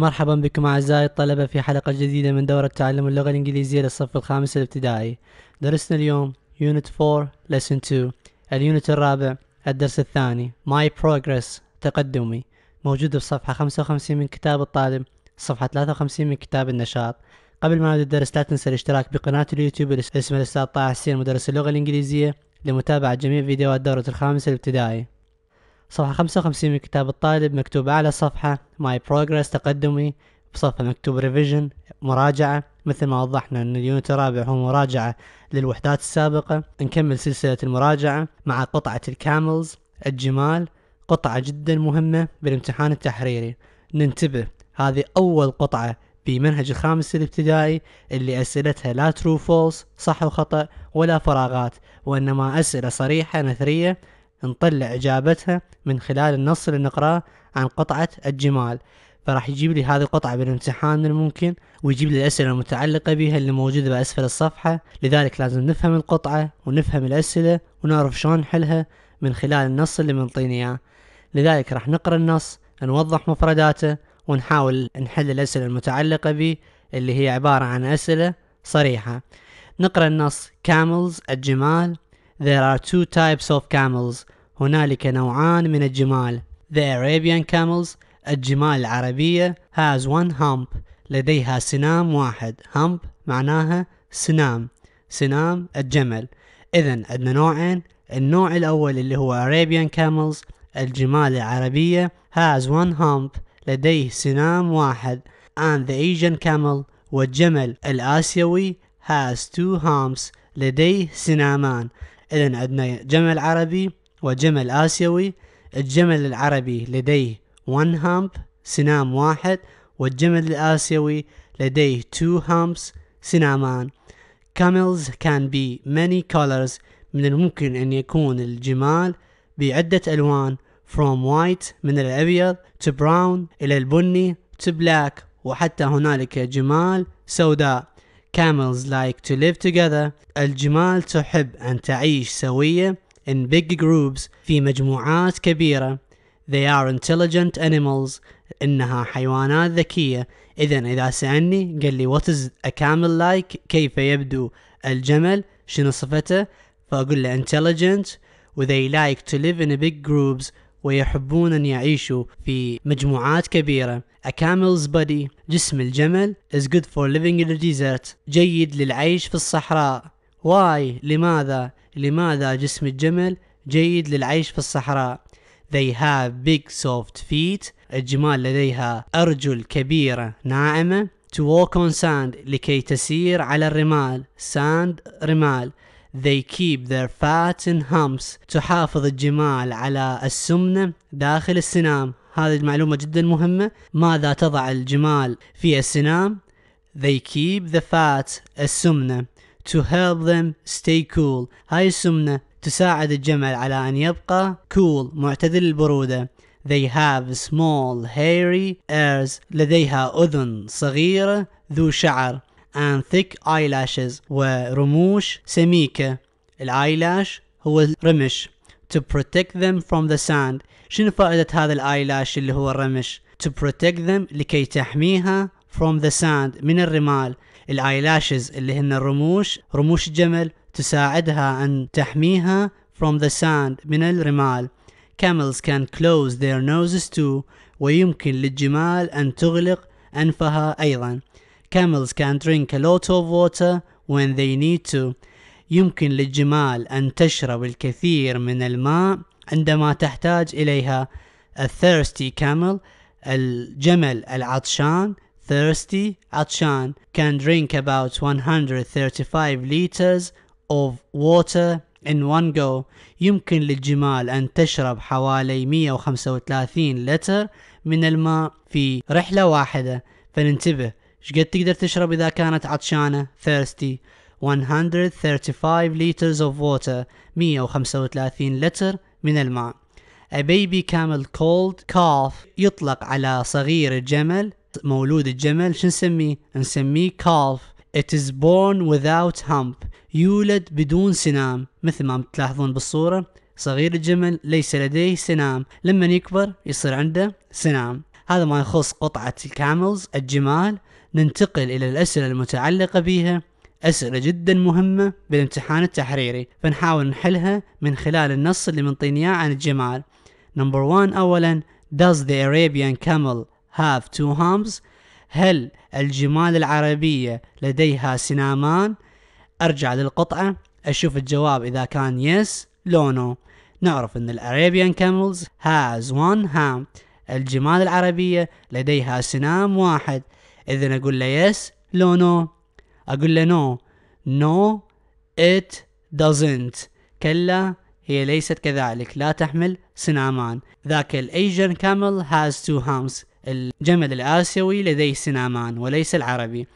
مرحبا بكم أعزائي الطلبة في حلقة جديدة من دورة تعلم اللغة الإنجليزية للصف الخامس الابتدائي درسنا اليوم Unit 4 Lesson 2 اليونت الرابع الدرس الثاني My Progress تقدمي موجود بصفحة 55 من كتاب الطالب صفحة 53 من كتاب النشاط قبل ما نبدأ الدرس لا تنسى الاشتراك بقناة اليوتيوب اسمها الأستاذ طه حسين مدرس اللغة الإنجليزية لمتابعة جميع فيديوهات دورة الخامس الابتدائي صفحة 55 من كتاب الطالب مكتوب أعلى الصفحة ماي بروجرس تقدمي بصفحة مكتوب ريفيجن مراجعة مثل ما وضحنا أن اليونت الرابع هو مراجعة للوحدات السابقة نكمل سلسلة المراجعة مع قطعة الكاملز الجمال قطعة جدا مهمة بالامتحان التحريري ننتبه هذه أول قطعة بمنهج الخامس الابتدائي اللي أسئلتها لا ترو فولس صح وخطأ ولا فراغات وإنما أسئلة صريحة نثرية نطلع إجابتها من خلال النص اللي نقراه عن قطعة الجمال فراح يجيب لي هذه القطعة بالامتحان من الممكن ويجيب لي الأسئلة المتعلقة بها اللي موجودة بأسفل الصفحة لذلك لازم نفهم القطعة ونفهم الأسئلة ونعرف شلون نحلها من خلال النص اللي منطيني إياه لذلك راح نقرأ النص نوضح مفرداته ونحاول نحل الأسئلة المتعلقة به اللي هي عبارة عن أسئلة صريحة نقرأ النص كاملز الجمال There are two types of camels. هنالك نوعان من الجمال. The Arabian camels الجمال العربية has one hump لديها سنام واحد hump معناها سنام سنام الجمل إذا عندنا نوعين النوع الأول اللي هو Arabian camels الجمال العربية has one hump لديه سنام واحد and the Asian camel والجمل الآسيوي has two humps لديه سنامان إذا عندنا جمل عربي وجمل آسيوي الجمل العربي لديه one hump سنام واحد والجمل الآسيوي لديه two humps سنامان camels can be many colors من الممكن أن يكون الجمال بعدة ألوان from white من الأبيض to brown إلى البني to black وحتى هنالك جمال سوداء Camels like to live together الجمال تحب أن تعيش سوية in big groups في مجموعات كبيرة They are intelligent animals إنها حيوانات ذكية إذا إذا سألني قال لي what is a camel like كيف يبدو الجمل شنو صفته فأقول له intelligent و they like to live in big groups ويحبون أن يعيشوا في مجموعات كبيرة A camel's body جسم الجمل is good for living in the desert جيد للعيش في الصحراء Why لماذا لماذا جسم الجمل جيد للعيش في الصحراء They have big soft feet الجمال لديها أرجل كبيرة ناعمة To walk on sand لكي تسير على الرمال Sand رمال They keep their fat in humps تحافظ الجمال على السمنة داخل السنام هذه المعلومة جدا مهمة ماذا تضع الجمال في السنام They keep the fat السمنة to help them stay cool هاي السمنة تساعد الجمل على أن يبقى cool معتدل البرودة They have small hairy ears لديها أذن صغيرة ذو شعر and thick eyelashes ورموش سميكة الآيلاش هو الرمش to protect them from the sand شنو فائدة هذا الايلاش اللي هو الرمش to protect them لكي تحميها from the sand من الرمال الايلاشز اللي هن الرموش رموش الجمل تساعدها ان تحميها from the sand من الرمال camels can close their noses too ويمكن للجمال ان تغلق انفها ايضا camels can drink a lot of water when they need to يمكن للجمال أن تشرب الكثير من الماء عندما تحتاج إليها الثيرستي camel الجمل العطشان thirsty عطشان can drink about 135 liters of water in one go يمكن للجمال أن تشرب حوالي 135 لتر من الماء في رحلة واحدة فننتبه شقد تقدر تشرب إذا كانت عطشانة thirsty 135 liters of water 135 لتر من الماء A baby camel cold calf يطلق على صغير الجمل مولود الجمل شو نسميه؟ نسميه calf It is born without hump يولد بدون سنام مثل ما تلاحظون بالصورة صغير الجمل ليس لديه سنام لما يكبر يصير عنده سنام هذا ما يخص قطعة الكاملز الجمال ننتقل إلى الأسئلة المتعلقة بها أسئلة جدا مهمة بالامتحان التحريري فنحاول نحلها من خلال النص اللي منطيني إياه عن الجمال نمبر 1 أولا Does the Arabian camel have two humps؟ هل الجمال العربية لديها سنامان؟ أرجع للقطعة أشوف الجواب إذا كان يس لو no نعرف أن الأرابيان كاملز has one ham الجمال العربية لديها سنام واحد إذا أقول له يس لو نو اقول له نو نو ات doesn't كلا هي ليست كذلك لا تحمل سنامان ذاك الايجن كامل هاز تو هامس الجمل الآسيوي لديه سنامان وليس العربي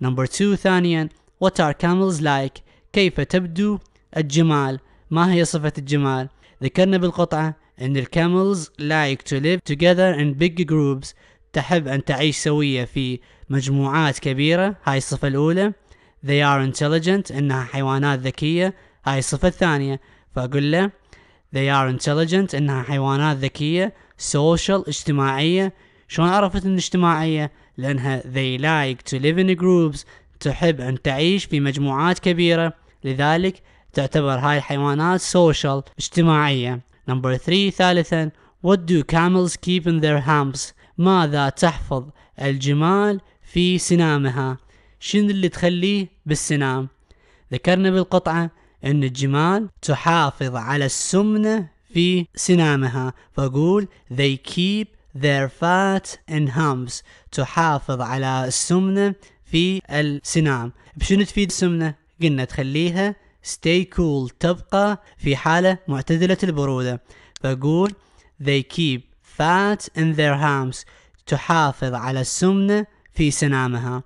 نمبر 2 ثانيا وات ار كاملز لايك كيف تبدو الجمال ما هي صفة الجمال ذكرنا بالقطعة أن الكاملز لايك تو ليف توجذر in big groups تحب أن تعيش سوية في مجموعات كبيرة هاي الصفة الأولى they are intelligent إنها حيوانات ذكية هاي الصفة الثانية فأقول له they are intelligent إنها حيوانات ذكية social اجتماعية شلون عرفت إن اجتماعية لأنها they like to live in groups تحب أن تعيش في مجموعات كبيرة لذلك تعتبر هاي الحيوانات social اجتماعية number three ثالثا what do camels keep in their humps ماذا تحفظ الجمال في سنامها شنو اللي تخليه بالسنام ذكرنا بالقطعة أن الجمال تحافظ على السمنة في سنامها فأقول they keep their fat in humps تحافظ على السمنة في السنام بشنو تفيد السمنة؟ قلنا تخليها stay cool تبقى في حالة معتدلة البرودة فأقول they keep fat in their hams تحافظ على السمنة في سنامها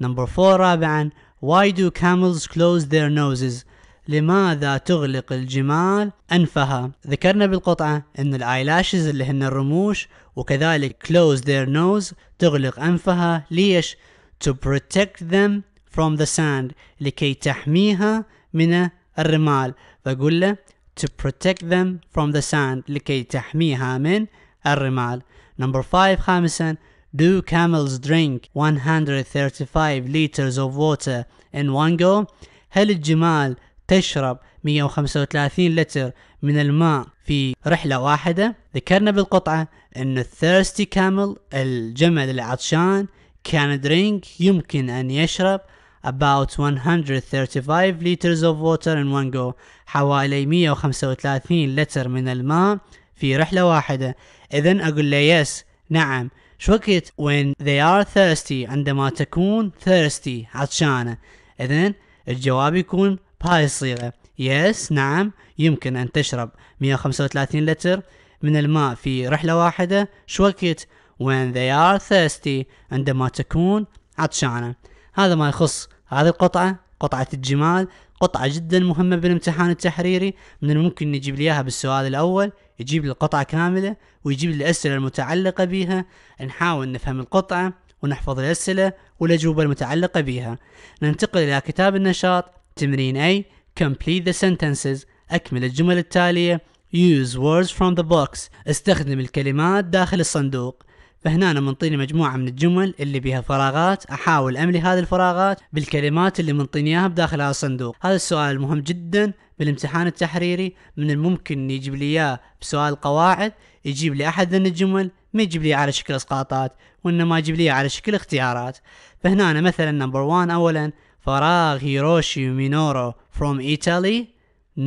نمبر فور رابعا Why do camels close their noses لماذا تغلق الجمال أنفها ذكرنا بالقطعة أن الايلاشز اللي هن الرموش وكذلك close their nose تغلق أنفها ليش to protect them from the sand لكي تحميها من الرمال فقل له to protect them from the sand لكي تحميها من الرمال نمبر 5 خامسا Do camels drink 135 liters of water in one go? هل الجمال تشرب 135 لتر من الماء في رحلة واحدة؟ ذكرنا بالقطعة أن الثيرستي كامل الجمل العطشان كان درينك يمكن أن يشرب about 135 liters of water in one go حوالي 135 لتر من الماء في رحلة واحدة إذا أقول له يس نعم شو وقت when they are thirsty عندما تكون thirsty عطشانة إذا الجواب يكون بهاي الصيغة يس نعم يمكن أن تشرب 135 لتر من الماء في رحلة واحدة شو وقت when they are thirsty عندما تكون عطشانة هذا ما يخص هذه القطعة قطعة الجمال قطعة جدا مهمة بالامتحان التحريري من الممكن يجيب لي اياها بالسؤال الاول يجيب لي القطعة كاملة ويجيب لي الاسئلة المتعلقة بها نحاول نفهم القطعة ونحفظ الاسئلة والاجوبة المتعلقة بها ننتقل الى كتاب النشاط تمرين A Complete the sentences اكمل الجمل التالية Use words from the box استخدم الكلمات داخل الصندوق فهنا أنا منطيني مجموعة من الجمل اللي بيها فراغات أحاول أملي هذه الفراغات بالكلمات اللي منطيني إياها بداخل هذا الصندوق هذا السؤال مهم جدا بالامتحان التحريري من الممكن يجيب لي إياه بسؤال قواعد يجيب لي أحد من الجمل ما يجيب لي على شكل اسقاطات وإنما يجيب لي على شكل اختيارات فهنا أنا مثلا نمبر وان أولا فراغ هيروشي مينورو فروم ايطالي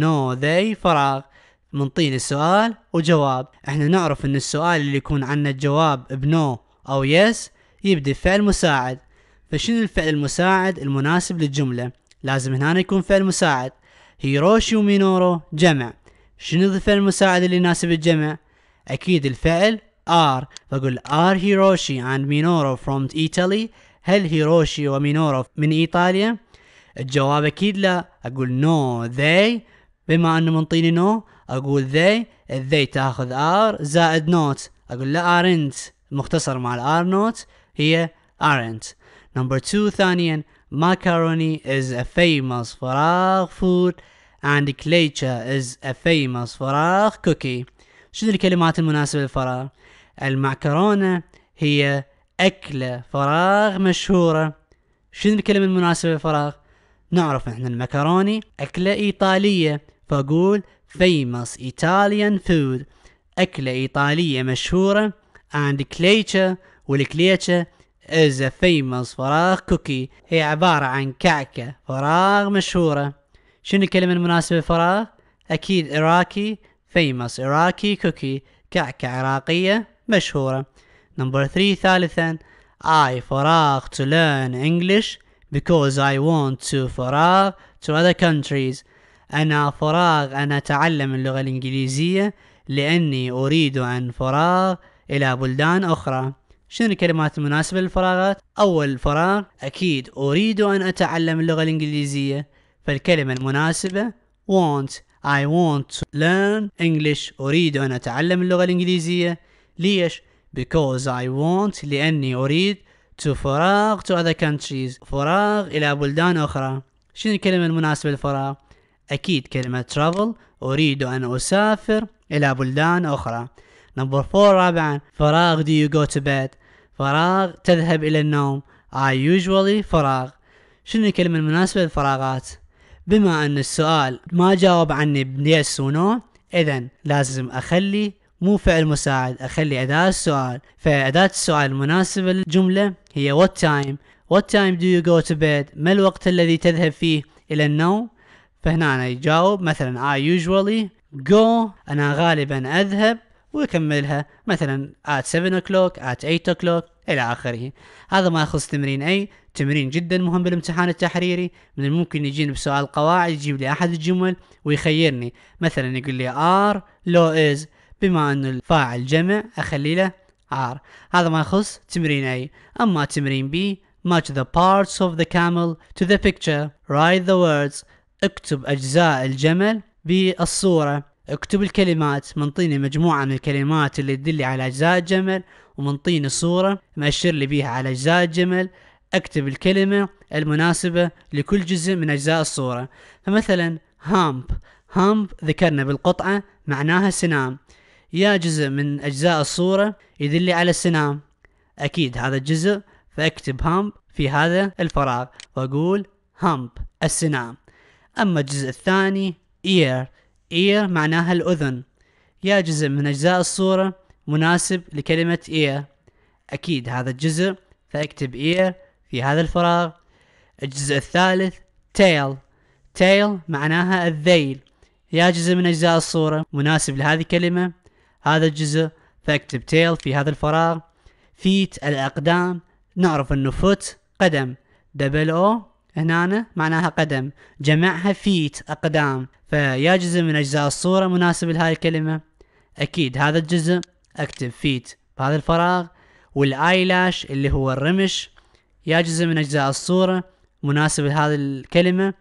no ذي فراغ منطين السؤال وجواب احنا نعرف ان السؤال اللي يكون عنا الجواب بنو او يس يبدي بفعل مساعد فشنو الفعل المساعد المناسب للجملة لازم هنا يكون فعل مساعد هيروشي ومينورو جمع شنو الفعل المساعد اللي يناسب الجمع اكيد الفعل ار فاقول ار هيروشي and مينورو فروم ايطالي هل هيروشي ومينورو من ايطاليا الجواب اكيد لا اقول نو no, ذي بما انه منطيني نو no اقول ذي الذي تاخذ ار زائد نوت اقول له ارنت مختصر مع الار نوت هي ارنت نمبر 2 ثانيا ماكاروني is a famous فراغ food اند كليتشا is a famous فراغ cookie شنو الكلمات المناسبة للفراغ المعكرونة هي أكلة فراغ مشهورة شنو الكلمة المناسبة للفراغ نعرف احنا المكروني أكلة إيطالية فأقول famous Italian food أكلة إيطالية مشهورة and clayture والكليتشة is a famous فراغ كوكي هي عبارة عن كعكة فراغ مشهورة شنو الكلمة المناسبة فراغ؟ أكيد إراكي famous Iraqi cookie كعكة عراقية مشهورة نمبر 3 ثالثا I فراغ to learn English because I want to فراغ to other countries أنا فراغ أنا أتعلم اللغة الإنجليزية لأني أريد أن فراغ إلى بلدان أخرى شنو الكلمات المناسبة للفراغات؟ أول فراغ أكيد أريد أن أتعلم اللغة الإنجليزية فالكلمة المناسبة want I want to learn English أريد أن أتعلم اللغة الإنجليزية ليش؟ because I want لأني أريد to فراغ to other countries فراغ إلى بلدان أخرى شنو الكلمة المناسبة للفراغ؟ أكيد كلمة travel أريد أن أسافر إلى بلدان أخرى نمبر فور رابعا فراغ do you go to bed فراغ تذهب إلى النوم I usually فراغ شنو الكلمة المناسبة للفراغات بما أن السؤال ما جاوب عني و ونو إذا لازم أخلي مو فعل مساعد أخلي أداة السؤال فأداة السؤال المناسبة للجملة هي what time what time do you go to bed ما الوقت الذي تذهب فيه إلى النوم فهنا أنا يجاوب مثلا I usually go أنا غالبا أذهب ويكملها مثلا at 7 o'clock at 8 o'clock إلى آخره هذا ما يخص تمرين أي تمرين جدا مهم بالامتحان التحريري من الممكن يجيني بسؤال قواعد يجيب لي أحد الجمل ويخيرني مثلا يقول لي are لو is بما أنه الفاعل جمع أخلي له are هذا ما يخص تمرين أي أما تمرين بي match the parts of the camel to the picture write the words اكتب أجزاء الجمل بالصورة اكتب الكلمات منطيني مجموعة من الكلمات اللي تدلي على أجزاء الجمل ومنطيني صورة مأشر لي بيها على أجزاء الجمل اكتب الكلمة المناسبة لكل جزء من أجزاء الصورة فمثلا هامب هامب ذكرنا بالقطعة معناها سنام يا جزء من أجزاء الصورة يدلي على السنام أكيد هذا الجزء فأكتب هامب في هذا الفراغ وأقول هامب السنام أما الجزء الثاني ear ear معناها الأذن يا جزء من أجزاء الصورة مناسب لكلمة ear أكيد هذا الجزء فأكتب ear في هذا الفراغ الجزء الثالث tail tail معناها الذيل يا جزء من أجزاء الصورة مناسب لهذه الكلمة هذا الجزء فأكتب tail في هذا الفراغ فيت الأقدام نعرف أنه foot قدم دبل أو هنا معناها قدم جمعها فيت أقدام فيا جزء من أجزاء الصورة مناسب لهاي الكلمة أكيد هذا الجزء أكتب فيت بهذا الفراغ والآيلاش اللي هو الرمش يا جزء من أجزاء الصورة مناسب لهذه الكلمة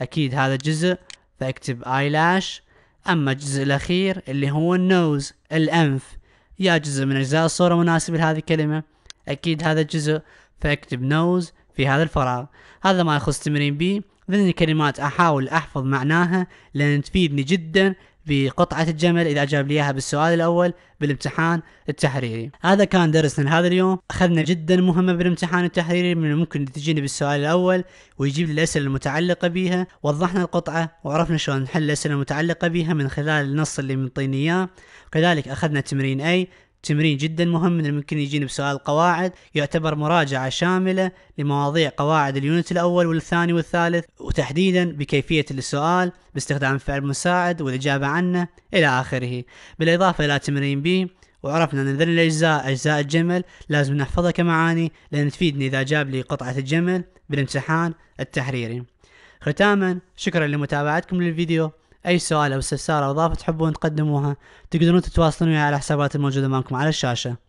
أكيد هذا الجزء فأكتب آيلاش أما الجزء الأخير اللي هو النوز الأنف يا جزء من أجزاء الصورة مناسب لهذه الكلمة أكيد هذا الجزء فأكتب نوز في هذا الفراغ هذا ما يخص تمرين بي ضمن كلمات أحاول أحفظ معناها لأن تفيدني جدا في قطعة الجمل إذا أجاب لي إياها بالسؤال الأول بالامتحان التحريري هذا كان درسنا لهذا اليوم أخذنا جدا مهمة بالامتحان التحريري من الممكن تجيني بالسؤال الأول ويجيب لي الأسئلة المتعلقة بها وضحنا القطعة وعرفنا شلون نحل الأسئلة المتعلقة بها من خلال النص اللي منطيني إياه كذلك أخذنا تمرين أي تمرين جدا مهم من الممكن يجينا بسؤال قواعد يعتبر مراجعة شاملة لمواضيع قواعد اليونت الأول والثاني والثالث وتحديدا بكيفية السؤال باستخدام فعل مساعد والإجابة عنه إلى آخره بالإضافة إلى تمرين بي وعرفنا ان ذن الاجزاء اجزاء الجمل لازم نحفظها كمعاني لان تفيدني اذا جاب لي قطعة الجمل بالامتحان التحريري ختاما شكرا لمتابعتكم للفيديو اي سؤال او استفسار او اضافه تحبون تقدموها تقدرون تتواصلون وياي على الحسابات الموجوده معكم على الشاشه